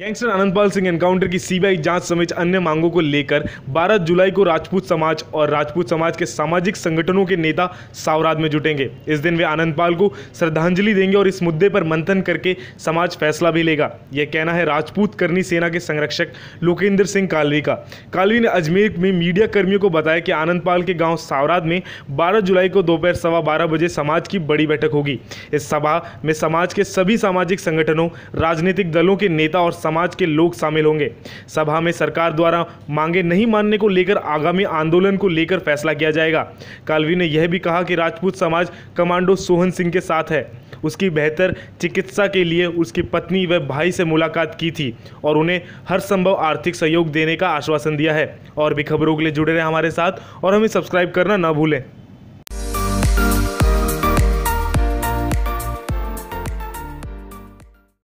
gangster Anantpal Singh encounter की CBI जांच समेत अन्य मांगों को लेकर 12 जुलाई को राजपूत समाज और राजपूत समाज के सामाजिक संगठनों के नेता सावराद में जुटेंगे इस दिन वे अनंतपाल को श्रद्धांजलि देंगे और इस मुद्दे पर मंथन करके समाज फैसला भी लेगा यह कहना है राजपूत करनी सेना के संरक्षक लोकेंद्र सिंह कालवी का कालवी ने अजमेर में मीडिया कर्मियों को बताया कि आनंदपाल के गाँव सावराद में बारह जुलाई को दोपहर सवा बजे समाज की बड़ी बैठक होगी इस सभा में समाज के सभी सामाजिक संगठनों राजनीतिक दलों के नेता और समाज के लोग शामिल होंगे सभा में सरकार द्वारा मांगे नहीं मानने को लेकर आगामी आंदोलन को लेकर फैसला किया जाएगा कालवी ने यह भी कहा कि राजपूत समाज कमांडो सोहन सिंह के साथ है उसकी बेहतर चिकित्सा के लिए उसकी पत्नी व भाई से मुलाकात की थी और उन्हें हर संभव आर्थिक सहयोग देने का आश्वासन दिया है और भी खबरों के लिए जुड़े रहे हमारे साथ और हमें सब्सक्राइब करना ना भूलें